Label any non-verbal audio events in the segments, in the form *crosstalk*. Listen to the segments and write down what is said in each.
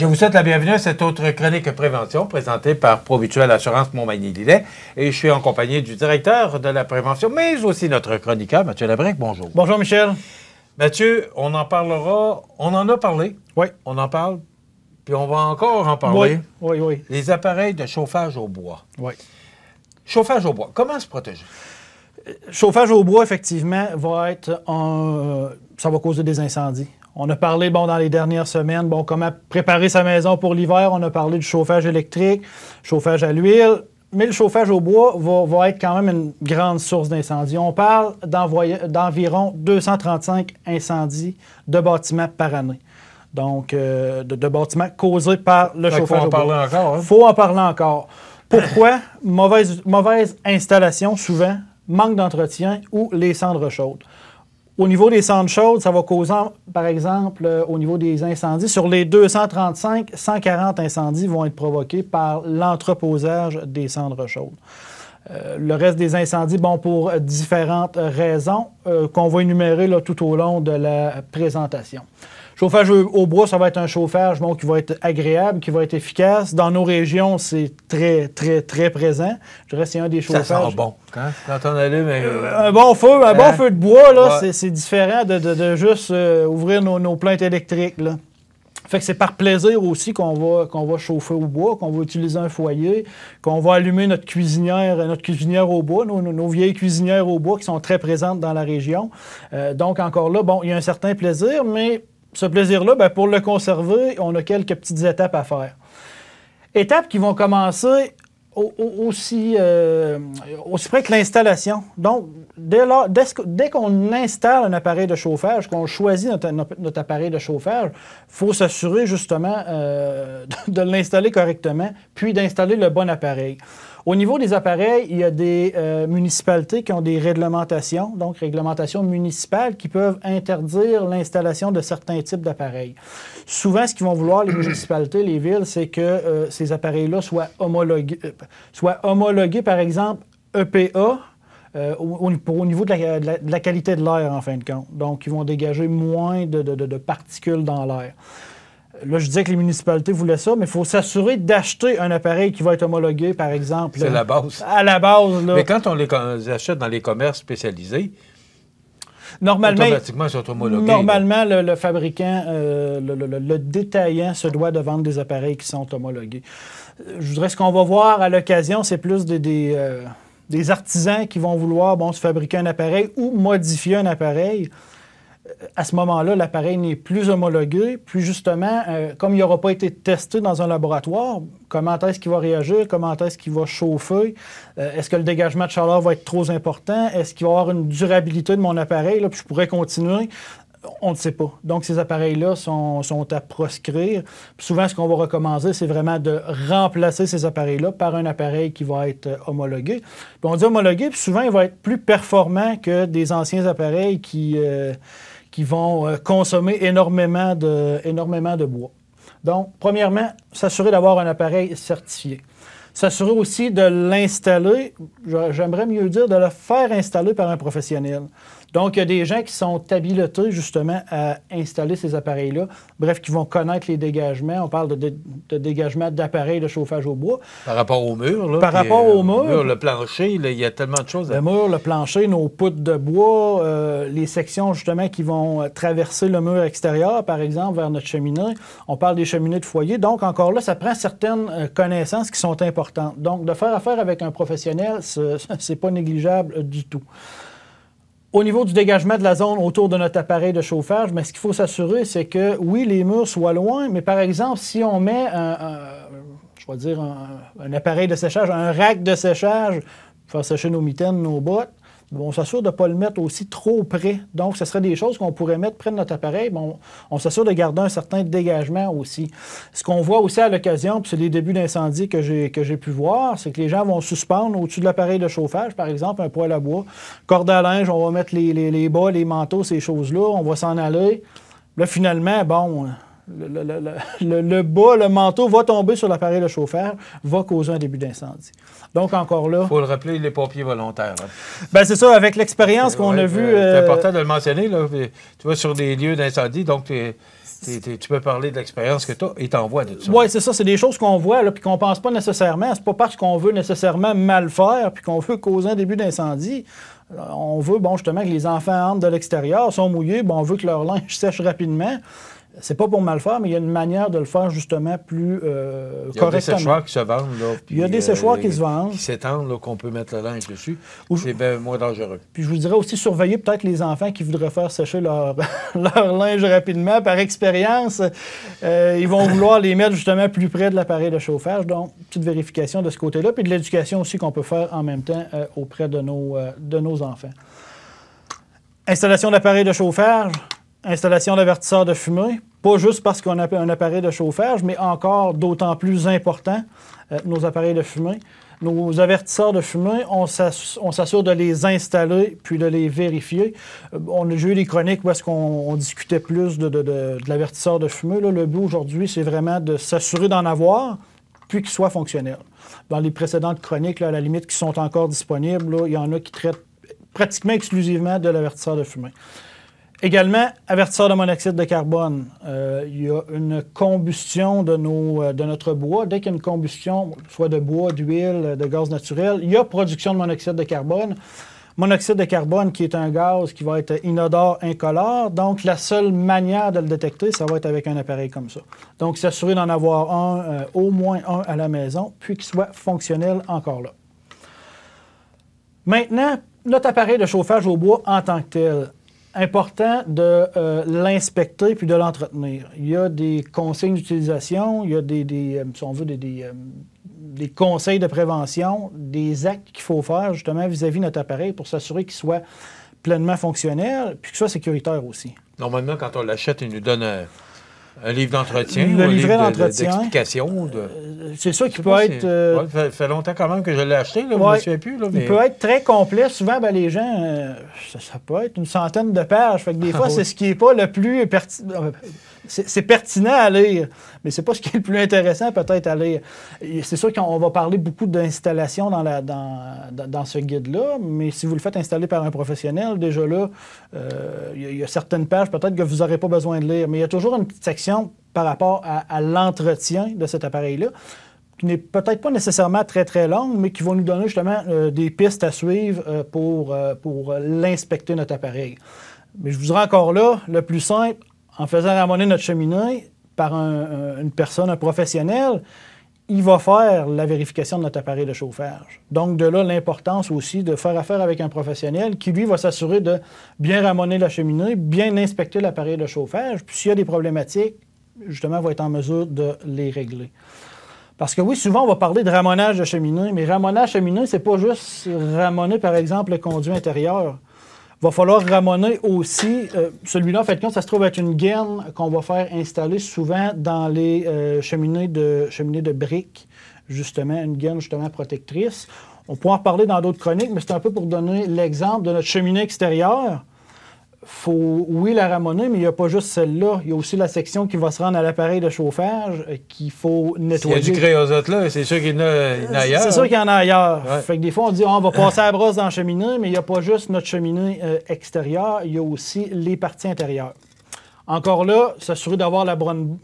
Je vous souhaite la bienvenue à cette autre chronique prévention présentée par Provituel Assurance montmagny lillet Et je suis en compagnie du directeur de la prévention, mais aussi notre chroniqueur, Mathieu Labrec. Bonjour. Bonjour, Michel. Mathieu, on en parlera. On en a parlé. Oui. On en parle. Puis on va encore en parler. Oui, oui, oui. Les appareils de chauffage au bois. Oui. Chauffage au bois. Comment se protéger? Euh, chauffage au bois, effectivement, va être un. Euh, ça va causer des incendies. On a parlé, bon, dans les dernières semaines, bon, comment préparer sa maison pour l'hiver. On a parlé du chauffage électrique, chauffage à l'huile. Mais le chauffage au bois va, être quand même une grande source d'incendie. On parle d'environ 235 incendies de bâtiments par année. Donc, euh, de, bâtiments causés par le chauffage au bois. Il faut en parler encore. Hein. faut en parler encore. Pourquoi? mauvaise, mauvaise installation souvent, manque d'entretien ou les cendres chaudes. Au niveau des cendres chaudes, ça va causer, par exemple, euh, au niveau des incendies, sur les 235, 140 incendies vont être provoqués par l'entreposage des cendres chaudes. Euh, le reste des incendies, bon, pour différentes raisons euh, qu'on va énumérer là, tout au long de la présentation. Chauffage au bois, ça va être un chauffage bon, qui va être agréable, qui va être efficace. Dans nos régions, c'est très, très, très présent. Je dirais que c'est un des chauffages. Ça sent bon. Hein? Quand on allume. Euh, un bon feu, un bon hein? feu de bois, là, c'est différent de, juste euh, ouvrir nos, nos, plaintes électriques. Là. Fait que c'est par plaisir aussi qu'on va, qu'on va chauffer au bois, qu'on va utiliser un foyer, qu'on va allumer notre cuisinière, euh, notre cuisinière au bois, nos, vieilles cuisinières au bois qui sont très présentes dans la région. donc encore là, bon, il y a un certain plaisir, mais ce plaisir-là, ben, pour le conserver, on a quelques petites étapes à faire. Étapes qui vont commencer euh, aussi, près que l'installation. Donc, dès, qu'on installe un appareil de chauffage, qu'on choisit notre, appareil de chauffage, il faut s'assurer justement euh, *laughs* de l'installer correctement, puis d'installer le bon appareil. Au niveau des appareils, il y a des euh, municipalités qui ont des réglementations, donc réglementations municipales, qui peuvent interdire l'installation de certains types d'appareils. Souvent, ce qu'ils vont vouloir, les municipalités, les villes, c'est que euh, ces appareils-là soient homologués, euh, par exemple, EPA, au, niveau de la, qualité de l'air, en fin de compte. Donc, ils vont dégager moins de, de particules dans l'air. Là, je disais que les municipalités voulaient ça, mais il faut s'assurer d'acheter un appareil qui va être homologué, par exemple. C'est la base. À la base. Là. Mais quand on les achète dans les commerces spécialisés, Normalement, Automatiquement, Normalement, le, fabricant, euh, le, le, détaillant se doit de vendre des appareils qui sont homologués. Euh, je voudrais ce qu'on va voir à l'occasion, c'est plus euh, des, artisans qui vont vouloir bon, se fabriquer un appareil ou modifier un appareil à ce moment-là, l'appareil n'est plus homologué. Puis justement, euh, comme il n'aura pas été testé dans un laboratoire, comment est-ce qu'il va réagir? Comment est-ce qu'il va chauffer? Euh, est-ce que le dégagement de chaleur va être trop important? Est-ce qu'il va y avoir une durabilité de mon appareil? Là, puis je pourrais continuer. On ne sait pas. Donc, ces appareils-là sont, à proscrire. souvent, ce qu'on va recommencer, c'est vraiment de remplacer ces appareils-là par un appareil qui va être euh, homologué. Puis on dit homologué, puis souvent, il va être plus performant que des anciens appareils qui qui vont euh, consommer énormément de, énormément de bois. Donc, premièrement, s'assurer d'avoir un appareil certifié. S'assurer aussi de l'installer, j'aimerais mieux dire, de le faire installer par un professionnel. Donc, il y a des gens qui sont habilités justement à installer ces appareils-là, bref, qui vont connaître les dégagements. On parle de, dégagement d'appareils de chauffage au bois. Par rapport au mur, là. Par rapport euh, au mur, Le plancher, il y a tellement de choses. Le mur, le plancher, nos poutres de bois, euh, les sections justement qui vont euh, traverser le mur extérieur, par exemple, vers notre cheminée. On parle des cheminées de foyer. Donc, encore là, ça prend certaines connaissances qui sont importantes. Donc, de faire affaire avec un professionnel, *laughs* c'est pas négligeable du tout. Au niveau du dégagement de la zone autour de notre appareil de chauffage, mais ce qu'il faut s'assurer, c'est que oui, les murs soient loin, mais par exemple, si on met un, je vais dire un, appareil de séchage, un rack de séchage pour faire sécher nos mitaines, nos bottes, on s'assure de ne pas le mettre aussi trop près. Donc, ce serait des choses qu'on pourrait mettre près de notre appareil, Bon, on, s'assure de garder un certain dégagement aussi. Ce qu'on voit aussi à l'occasion, puis c'est les débuts d'incendie que j'ai, que j'ai pu voir, c'est que les gens vont suspendre au-dessus de l'appareil de chauffage, par exemple, un poêle à bois, corde à linge, on va mettre les, les, les bas, les manteaux, ces choses-là, on va s'en aller. Là, finalement, bon, le, *laughs* le, le, bas, le manteau va tomber sur l'appareil de chauffeur, va causer un début d'incendie. Donc, encore là. Il faut le rappeler, les pompiers volontaires. Hein. Ben, c'est ça, avec l'expérience qu'on a vue. Euh, c'est euh, important de le mentionner. Là. Tu vas sur des lieux d'incendie, donc tu peux parler de l'expérience que toi as et t'envoies de ça. Oui, c'est ça. C'est des choses qu'on voit puis qu'on ne pense pas nécessairement. C'est pas parce qu'on veut nécessairement mal faire puis qu'on veut causer un début d'incendie. Euh, on veut, bon, justement, que les enfants entrent de l'extérieur, sont mouillés, bon, on veut que leur *laughs* linge sèche rapidement. C'est pas pour mal faire, mais il y a une manière de le faire justement plus correctement. Euh, il y a des séchoirs qui se vendent. il y a des euh, séchoirs qui se vendent. Qui s'étendent, qu'on peut mettre le linge dessus. C'est bien moins dangereux. Puis je vous dirais aussi surveiller peut-être les enfants qui voudraient faire sécher leur, *laughs* leur linge rapidement. Par expérience, euh, ils vont vouloir les mettre justement plus près de l'appareil de chauffage. Donc, petite vérification de ce côté-là. Puis de l'éducation aussi qu'on peut faire en même temps auprès de nos, de nos enfants. Installation d'appareil de chauffage installation d'avertisseurs de fumée, pas juste parce qu'on a un appareil de chauffage, mais encore d'autant plus important, euh, nos appareils de fumée. Nos avertisseurs de fumée, on s'assure de les installer puis de les vérifier. Euh, on a eu des chroniques où qu'on discutait plus de, l'avertisseur de fumée. le but aujourd'hui, c'est vraiment de s'assurer d'en avoir, puis qu'il soit fonctionnel. Dans les précédentes chroniques, à la limite, qui sont encore disponibles, il y en a qui traitent pratiquement exclusivement de l'avertisseur de fumée. Également, avertisseur de monoxyde de carbone. Euh, il y a une combustion de, euh, notre bois. Dès qu'il y a une combustion, soit de bois, d'huile, de gaz naturel, il y a production de monoxyde de carbone. Monoxyde de carbone qui est un gaz qui va être inodore, incolore. Donc, la seule manière de le détecter, ça va être avec un appareil comme ça. Donc, s'assurer d'en avoir un, euh, au moins un à la maison, puis qu'il soit fonctionnel encore là. Maintenant, notre appareil de chauffage au bois en tant que tel important de euh, l'inspecter puis de l'entretenir. Il y a des consignes d'utilisation, il y a des, euh, veut, euh, des, conseils de prévention, des actes qu'il faut faire justement vis-à-vis de notre appareil pour s'assurer qu'il soit pleinement fonctionnel puis qu'il soit sécuritaire aussi. Normalement, quand on l'achète, il nous donne un un livre d'entretien ou un livre d'explication? Euh, c'est ça qui peut être... Euh, fait longtemps quand même que je l'ai acheté, là, ouais. je me souviens plus. Il peut être très complet. Souvent, ben, les gens, euh, ça, peut être une centaine de pages. Fait des ah fois, c'est ce qui n'est pas le plus pertinent. C'est pertinent à lire mais c'est pas ce qui est le plus intéressant, peut-être à lire. C'est sûr qu'on va parler beaucoup d'installation dans, ce guide-là, mais si vous le faites installer par un professionnel, déjà là, euh, il y, a certaines pages peut-être que vous n'aurez pas besoin de lire, mais il y a toujours une petite section par rapport à, l'entretien de cet appareil-là qui n'est peut-être pas nécessairement très très longue, mais qui va nous donner justement euh, des pistes à suivre euh, pour, pour l'inspecter notre appareil. Mais je vous dirais encore là, le plus simple, en faisant ramener notre cheminée, par une personne, un professionnel, il va faire la vérification de notre appareil de chauffage. Donc, de là, l'importance aussi de faire affaire avec un professionnel qui, lui, va s'assurer de bien ramener la cheminée, bien inspecter l'appareil de chauffage. Puis, s'il y a des problématiques, justement, va être en mesure de les régler. Parce que oui, souvent, on va parler de ramonage de cheminée, mais ramonage cheminée, c'est pas juste ramonner, par exemple, le conduit intérieur. Va falloir ramener aussi, euh, celui-là, en fait, ça se trouve être une gaine qu'on va faire installer souvent dans les euh, cheminées, de, cheminées de briques, justement, une gaine justement protectrice. On pourra en parler dans d'autres chroniques, mais c'est un peu pour donner l'exemple de notre cheminée extérieure faut, oui, la ramoner, mais il n'y a pas juste celle-là. Il y a aussi la section qui va se rendre à l'appareil de chauffage euh, qu'il faut nettoyer. Il y a du créosote là, c'est sûr qu'il y en a, ailleurs. C'est sûr qu'il y en a ailleurs. Fait que des fois, on dit, ah, on va passer la brosse dans la cheminée, mais il n'y a pas juste notre cheminée euh, extérieure, il y a aussi les parties intérieures. Encore là, s'assurer d'avoir la, bonne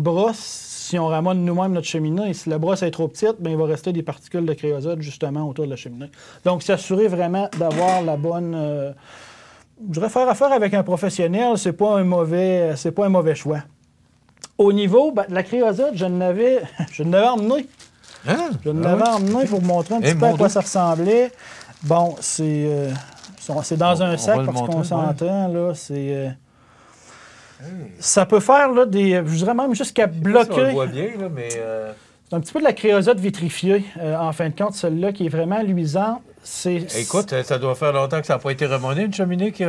brosse. Si on ramène nous-mêmes notre cheminée, et si la brosse est trop petite, bien, il va rester des particules de créosote justement autour de la cheminée. Donc, s'assurer vraiment d'avoir la bonne... Euh, je voudrais faire affaire avec un professionnel, c'est pas un mauvais, c'est pas un mauvais choix. Au niveau ben, de la créosote, je l'avais, *laughs* je l'avais emmené. Hein? Je l'avais ah emmené pour vous montrer un eh, petit peu à quoi ça ressemblait. Bon, c'est, euh, dans un sac parce qu'on s'entend là, euh, ça peut faire là, des. Je dirais même jusqu'à bloquer. on voit bien, mais. Euh, c'est un petit peu de la créosote vitrifiée, en fin de compte, celle-là qui est vraiment luisante. Écoute, ça doit faire longtemps que ça n'a pas été ramené, une cheminée qui,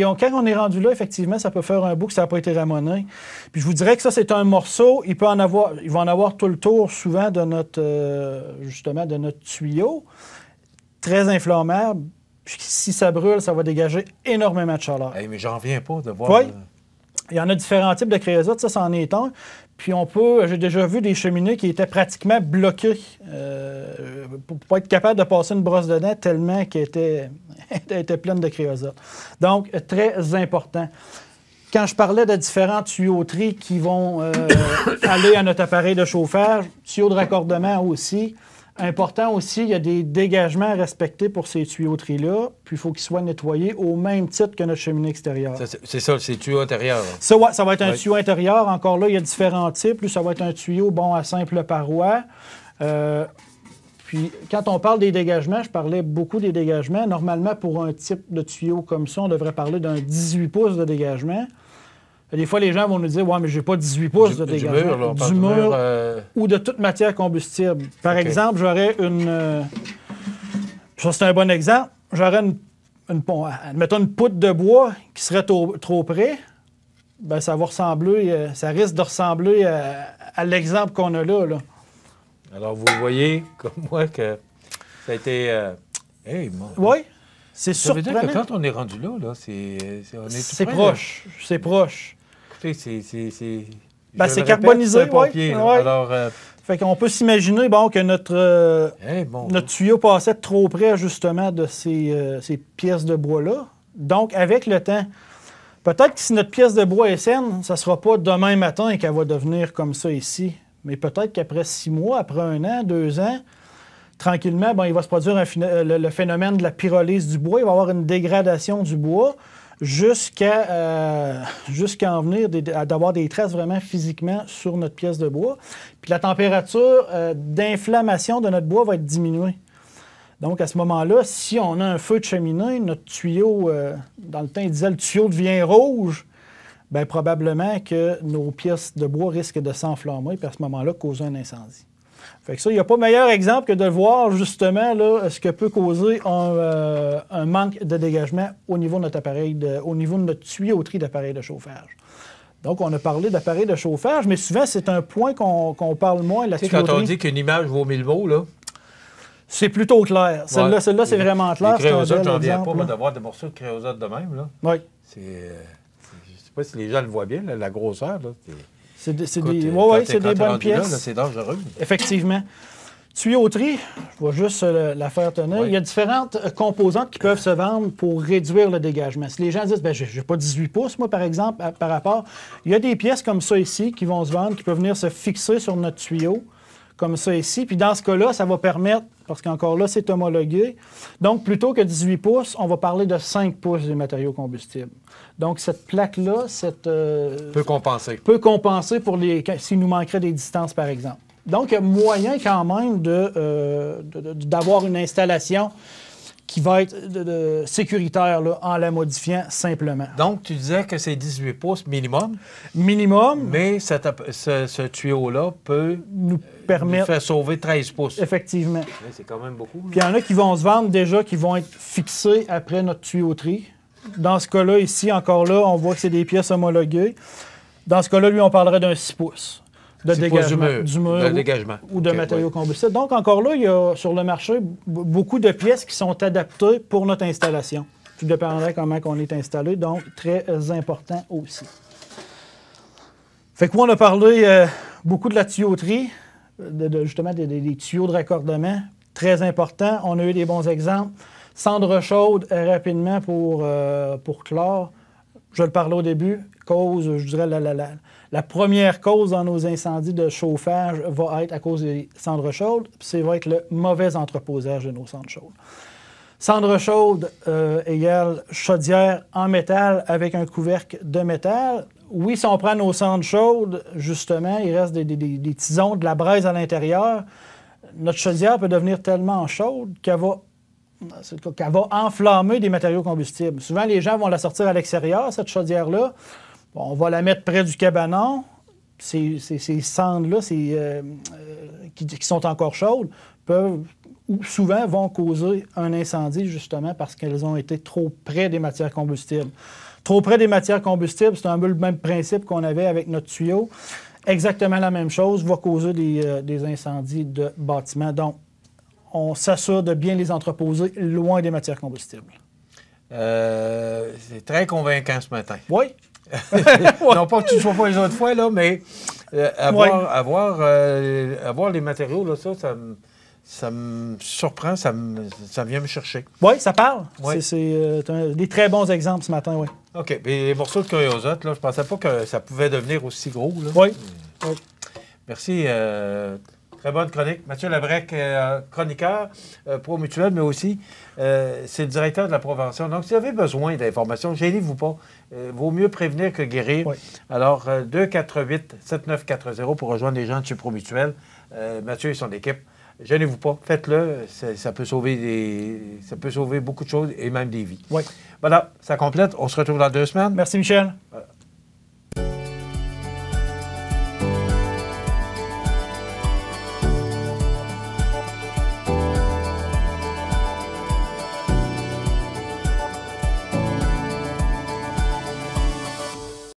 Quand on est rendu là, effectivement, ça peut faire un bout que ça n'a pas été ramoné. Puis je vous dirais que ça, c'est un morceau. Il peut en avoir, il va en avoir tout le tour, souvent, de notre, euh, justement, de notre tuyau. Très inflammable. Puis si ça brûle, ça va dégager énormément de chaleur. mais j'en viens pas de voir... Il y en a différents types de créosote ça, c'en est un. Puis on peut, j'ai déjà vu des cheminées qui étaient pratiquement bloquées euh, pour pas être capable de passer une brosse de dedans tellement qu'elle était, *laughs* pleine de créosote. Donc, très important. Quand je parlais de différents tuyauteries qui vont euh, *coughs* aller à notre appareil de chauffage, tuyaux de raccordement aussi, Important aussi, il y a des dégagements à respecter pour ces tuyauteries-là, puis il faut qu'ils soient nettoyés au même titre que notre cheminée extérieure. C'est ça, c'est tuyau intérieur. Ça, va être un tuyau intérieur. Encore là, il y a différents types. Lui, ça va être un tuyau bon à simple paroi. Euh, puis quand on parle des dégagements, je parlais beaucoup des dégagements. Normalement, pour un type de tuyau comme ça, on devrait parler d'un 18 pouces de dégagement. Des fois, les gens vont nous dire Ouais, mais j'ai pas 18 pouces de dégâts. Du mur, euh, ou de toute matière combustible. Par exemple, j'aurais une. Euh, ça, c'est un bon exemple. J'aurais une, une, mettons une poutre de bois qui serait trop près. Ben, ça va ressembler, euh, ça risque de ressembler à, l'exemple qu'on a là, Alors, vous voyez, comme moi, que ça a été. Hey, Oui. C'est surprenant. Ça veut dire que quand on est rendu là, là c'est, proche. C'est proche c'est. c'est carbonisé, Ouais. Alors. Euh, fait qu'on peut s'imaginer bon, que notre, euh, notre tuyau passait trop près justement de euh, ces, pièces de bois-là. Donc, avec le temps, peut-être que si notre pièce de bois est saine, ça ne sera pas demain matin qu'elle va devenir comme ça ici. Mais peut-être qu'après six mois, après un an, deux ans, tranquillement, bon, il va se produire le, le, phénomène de la pyrolyse du bois. Il va y avoir une dégradation du bois. Euh, jusqu'à en venir d'avoir des traces vraiment physiquement sur notre pièce de bois. Puis la température euh, d'inflammation de notre bois va être diminuée. Donc, à ce moment-là, si on a un feu de cheminée, notre tuyau, euh, dans le temps, il disait le tuyau devient rouge, bien probablement que nos pièces de bois risquent de s'enflammer, puis à ce moment-là, causer un incendie. Fait que ça, il n'y a pas meilleur exemple que de voir justement là, ce que peut causer euh, un, manque de dégagement au niveau de notre appareil, de, au niveau de notre tuyauterie d'appareil de chauffage. Donc, on a parlé d'appareil de chauffage, mais souvent, c'est un point qu'on parle moins. La quand on dit qu'une image vaut mille mots, là, c'est plutôt clair. Celle-là, c'est vraiment clair. Les créosotes, j'en viens pas d'avoir des morceaux de créosote de même. Là. Oui. Euh, c'est, je ne sais pas si les gens le voient bien, la grosseur. Là, c'est des, des bonnes pièces. dangereux. Effectivement. Tuyauterie, je vais juste euh, la faire tenir. Il y a différentes euh, composantes qui peuvent se vendre pour réduire le dégagement. Si les gens disent, ben, je n'ai pas 18 pouces, moi, par exemple, par rapport, il y a des pièces comme ça ici qui vont se vendre, qui peuvent venir se fixer sur notre tuyau, comme ça ici. Puis dans ce cas-là, ça va permettre parce qu'encore là, c'est homologué. Donc, plutôt que 18 pouces, on va parler de 5 pouces des matériaux combustibles. Donc, cette plaque-là, cette... Euh, peut compenser. Peut compenser pour les... s'il nous manquerait des distances, par exemple. Donc, il y a moyen quand même de, euh, d'avoir une installation qui va être sécuritaire en la modifiant simplement. Donc, tu disais que c'est 18 pouces minimum. Minimum. Mais ce, tuyau-là peut nous permettre. de faire sauver 13 pouces. Effectivement. C'est quand même beaucoup. Hein. Puis il y en a qui vont se vendre déjà, qui vont être fixés après notre tuyauterie. Dans ce cas-là, ici, encore là, on voit que c'est des pièces homologuées. Dans ce cas-là, lui, on parlerait d'un 6 pouces de dégagement, ou, de matériaux combustibles. Donc, encore là, il y a sur le marché beaucoup de pièces qui sont adaptées pour notre installation. Tout dépendrait comment on est installé, donc très important aussi. Fait que on a parlé euh, beaucoup de la tuyauterie, de, justement des, tuyaux de raccordement, très important. On a eu des bons exemples. Cendre chaude, euh, rapidement pour, euh, pour je le parlais au début, je dirais, la, première cause dans nos incendies de chauffage va être à cause des cendres chaudes, puis ça va être le mauvais entreposage de nos cendres chaudes. Cendres chaudes euh, égale chaudière en métal avec un couvercle de métal. Oui, si on prend nos cendres chaudes, justement, il reste des, des tisons, de la braise à l'intérieur. Notre chaudière peut devenir tellement chaude qu'elle va qu'elle va enflammer des matériaux combustibles. Souvent, les gens vont la sortir à l'extérieur, cette chaudière-là on va la mettre près du cabanon. Ces, cendres-là, euh, euh, qui, sont encore chaudes, peuvent ou souvent vont causer un incendie justement parce qu'elles ont été trop près des matières combustibles. Trop près des matières combustibles, c'est un peu le même principe qu'on avait avec notre tuyau. Exactement la même chose va causer des, euh, incendies de bâtiments. Donc, on s'assure de bien les entreposer loin des matières combustibles. c'est très convaincant ce matin. Oui non pas que tu ne sois pas les autres fois, là, mais euh, avoir, avoir, euh, les matériaux, là, ça, ça me surprend, ça, ça vient me chercher. Oui, ça parle. C'est euh, des très bons exemples ce matin, oui. OK. les morceaux de Curiosote, là, je pensais pas que ça pouvait devenir aussi gros. Oui. Hmm. Merci bonne chronique. Mathieu Labrec, euh, chroniqueur Promutuel, euh, pro mutuel, mais aussi euh, c'est le directeur de la province. Donc, si vous avez besoin d'informations, gênez-vous pas. vaut mieux prévenir que guérir. Alors, 248-7940 pour rejoindre les gens de chez Promutuel. Mathieu et son équipe. Gênez-vous pas, faites-le. Ça, peut sauver des, ça peut sauver beaucoup de choses et même des vies. Oui. Voilà, ça complète. On se retrouve dans deux semaines. Merci, Michel.